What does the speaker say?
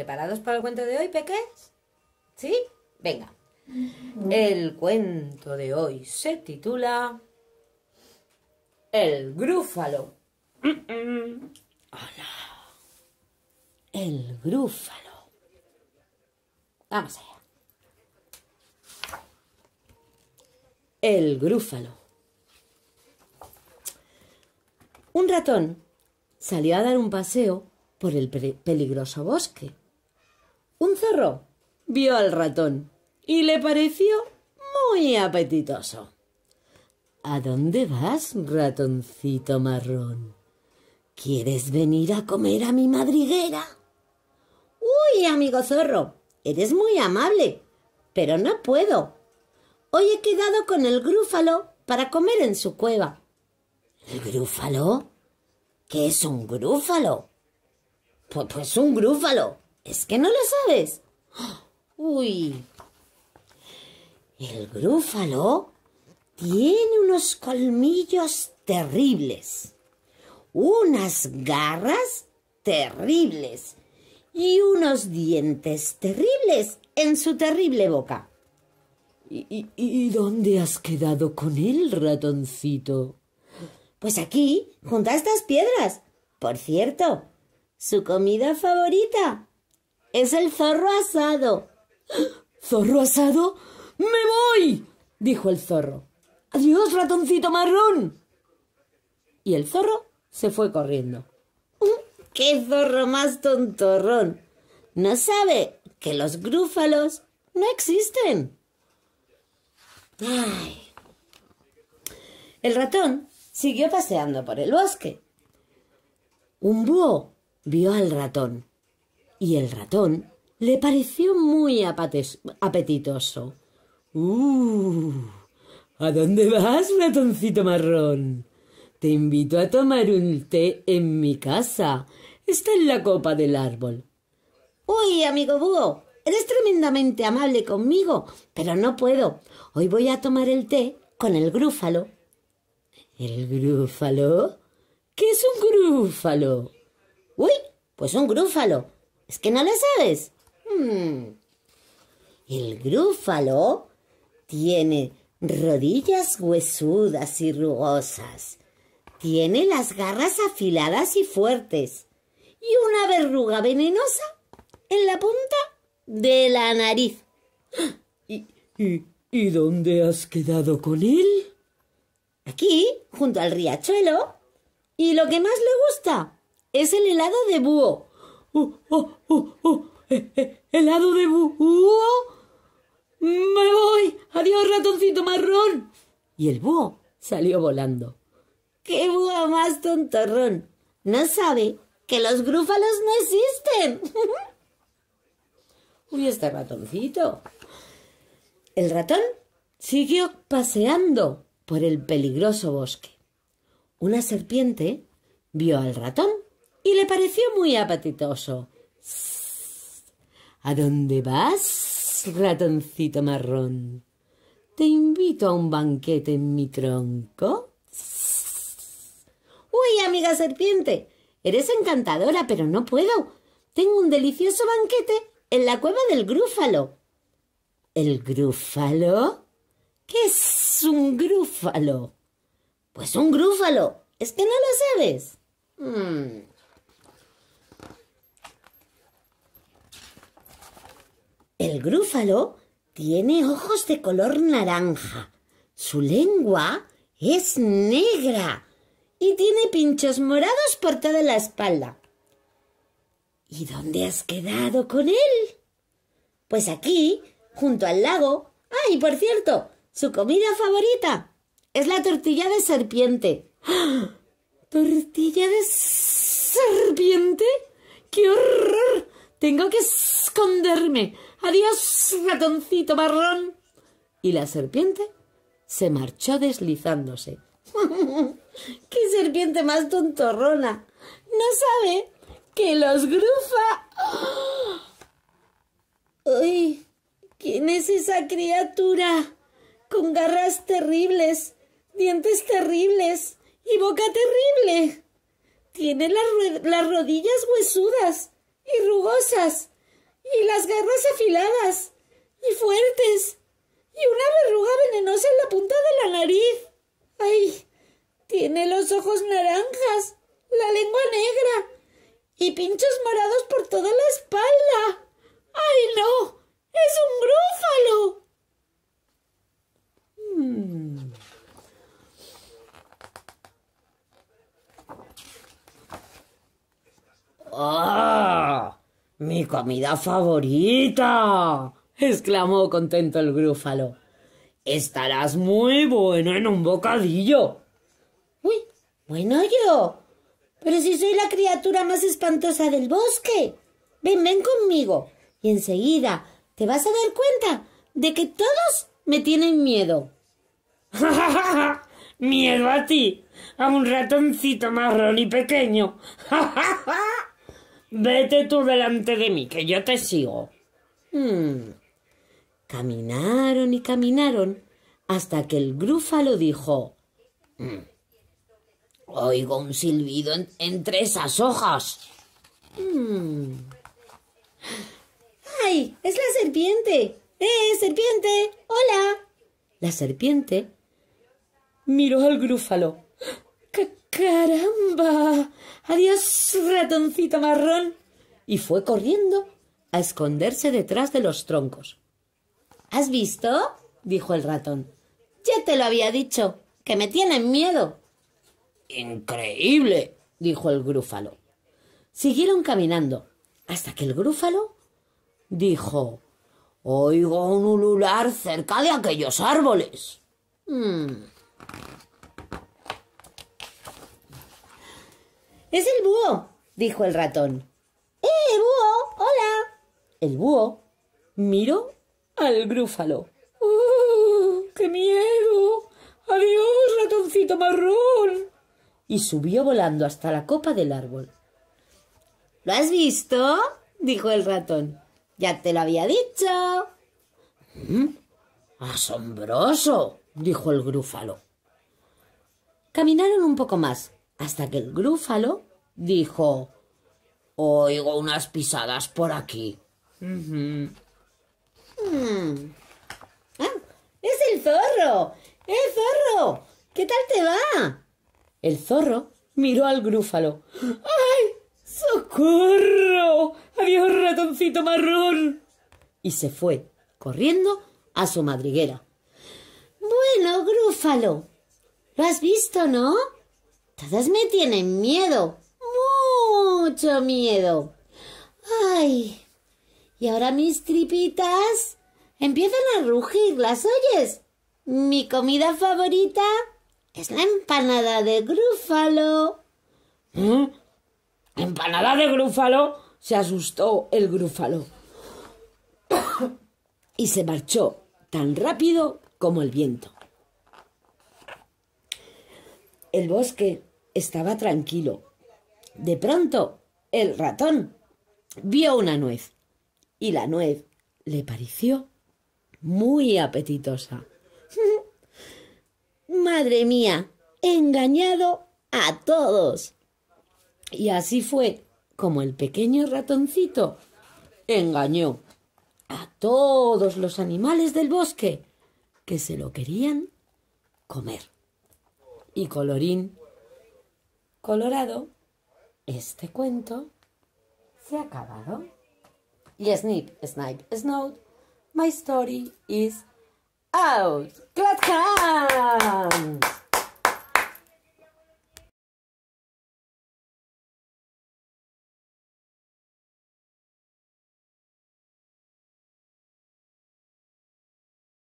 ¿Preparados para el cuento de hoy, peques? ¿Sí? Venga. Mm. El cuento de hoy se titula El grúfalo. El grúfalo. Vamos allá. El grúfalo. Un ratón salió a dar un paseo por el peligroso bosque. Un zorro vio al ratón y le pareció muy apetitoso. ¿A dónde vas, ratoncito marrón? ¿Quieres venir a comer a mi madriguera? Uy, amigo zorro, eres muy amable, pero no puedo. Hoy he quedado con el grúfalo para comer en su cueva. ¿El grúfalo? ¿Qué es un grúfalo? Pues, un grúfalo es que no lo sabes. Uy. El grúfalo tiene unos colmillos terribles, unas garras terribles y unos dientes terribles en su terrible boca. ¿Y, y, dónde has quedado con él, ratoncito? Pues aquí, junto a estas piedras. Por cierto, su comida favorita. Es el zorro asado. ¿Zorro asado? ¡Me voy! dijo el zorro. ¡Adiós, ratoncito marrón! Y el zorro se fue corriendo. ¡Uh! ¡Qué zorro más tontorrón! No sabe que los grúfalos no existen. El ratón siguió paseando por el bosque. Un búho vio al ratón y el ratón le pareció muy apetitoso. ¡Uh! ¿A dónde vas, ratoncito marrón? Te invito a tomar un té en mi casa. Está en la copa del árbol. Uy, amigo búho, eres tremendamente amable conmigo, pero no puedo. Hoy voy a tomar el té con el grúfalo. ¿El grúfalo? ¿Qué es un grúfalo? Uy, pues un grúfalo es que no lo sabes. Hmm. El grúfalo tiene rodillas huesudas y rugosas. Tiene las garras afiladas y fuertes. Y una verruga venenosa en la punta de la nariz. y dónde has quedado con él? Aquí, junto al riachuelo. Y lo que más le gusta es el helado de búho uh, ¡Oh! helado oh, oh, oh. Eh, eh, de búho. Me voy. Adiós, ratoncito marrón. Y el búho salió volando. ¡Qué búho más tontorrón! No sabe que los grúfalos no existen. Uy, este ratoncito. El ratón siguió paseando por el peligroso bosque. Una serpiente vio al ratón y le pareció muy apetitoso. ¿A dónde vas, ratoncito marrón? Te invito a un banquete en mi tronco. Uy, amiga serpiente, eres encantadora, pero no puedo. Tengo un delicioso banquete en la cueva del grúfalo. ¿El grúfalo? ¿Qué es un grúfalo? Pues un grúfalo. Es que no lo sabes. Hmm. El grúfalo tiene ojos de color naranja. Su lengua es negra y tiene pinchos morados por toda la espalda. ¿Y dónde has quedado con él? Pues aquí, junto al lago. Ay, por cierto, su comida favorita es la tortilla de serpiente. ¡Ah! ¿Tortilla de serpiente? ¡Qué horror! Tengo que esconderme. Adiós, ratoncito marrón. Y la serpiente se marchó deslizándose. ¡Qué serpiente más tontorrona! No sabe que los grufa. ¡Uy! ¿Quién es esa criatura? Con garras terribles, dientes terribles y boca terrible. Tiene las, las rodillas huesudas y rugosas y las garras afiladas y fuertes y una verruga venenosa en la punta de la nariz. ¡Ay! Tiene los ojos naranjas, la lengua negra y pinchos morados por toda la espalda. ¡Ay, no! ¡Es un grúfalo! Mm. ¡Ah! Mi comida favorita. exclamó contento el grúfalo. Estarás muy bueno en un bocadillo. Uy, bueno yo. Pero si soy la criatura más espantosa del bosque. Ven, ven conmigo. Y enseguida te vas a dar cuenta de que todos me tienen miedo. miedo a ti, a un ratoncito marrón y pequeño. Vete tú delante de mí, que yo te sigo. Hmm. Caminaron y caminaron hasta que el grúfalo dijo... Hmm, oigo un silbido entre esas hojas. Hmm. ¡Ay! ¡Es la serpiente! ¡Eh, serpiente! ¡Hola! La serpiente miró al grúfalo. ¡Caramba! Adiós, ratoncito marrón. Y fue corriendo a esconderse detrás de los troncos. ¿Has visto? dijo el ratón. Ya te lo había dicho, que me tienen miedo. Increíble, dijo el grúfalo. Siguieron caminando hasta que el grúfalo dijo Oigo un ulular cerca de aquellos árboles. Hmm. Es el búho, dijo el ratón. ¡Eh, búho! ¡Hola! El búho miró al grúfalo. ¡Uh, qué miedo! ¡Adiós, ratoncito marrón! Y subió volando hasta la copa del árbol. ¿Lo has visto? dijo el ratón. Ya te lo había dicho. ¿Mm? Asombroso, dijo el grúfalo. Caminaron un poco más hasta que el grúfalo dijo, oigo unas pisadas por aquí. Mm. ah, es el zorro. ¡Eh, zorro! ¿Qué tal te va? El zorro miró al grúfalo. ¡Ay! ¡Socorro! ¡Adiós, ratoncito marrón! Y se fue, corriendo, a su madriguera. Bueno, grúfalo. ¿Lo has visto, no? me tienen miedo. Mucho miedo. Ay. Y ahora mis tripitas empiezan a rugir. ¿Las oyes? Mi comida favorita es la empanada de grúfalo. ¿Eh? ¿Empanada de grúfalo? Se asustó el grúfalo. y se marchó tan rápido como el viento. El bosque estaba tranquilo. De pronto, el ratón vio una nuez y la nuez le pareció muy apetitosa. Madre mía, engañado a todos. Y así fue como el pequeño ratoncito engañó a todos los animales del bosque que se lo querían comer. Y colorín Colorado, este cuento se ha acabado. Y Snip, Snipe, Snout, my story is out. Clap